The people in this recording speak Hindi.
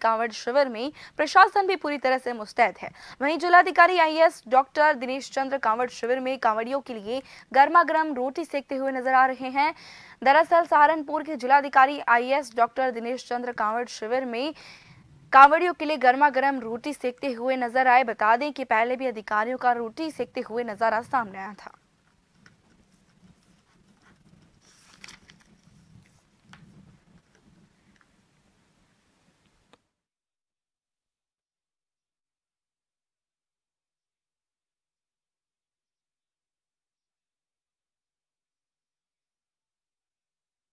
कांवड़ शिविर में प्रशासन भी पूरी तरह से मुस्तैद है वहीं जिलाधिकारी आईएएस डॉक्टर दिनेश चंद्र कांवड़ शिविर में कांवड़ियों के लिए गर्मा गर्म रोटी सेकते हुए नजर आ रहे हैं दरअसल सहारनपुर के जिलाधिकारी आईएएस डॉक्टर दिनेश चंद्र कांवड़ शिविर में कांवड़ियों के लिए गर्मा गर्म रोटी सेकते हुए नजर आए बता दें कि पहले भी अधिकारियों का रोटी सेकते हुए नजारा सामने आया था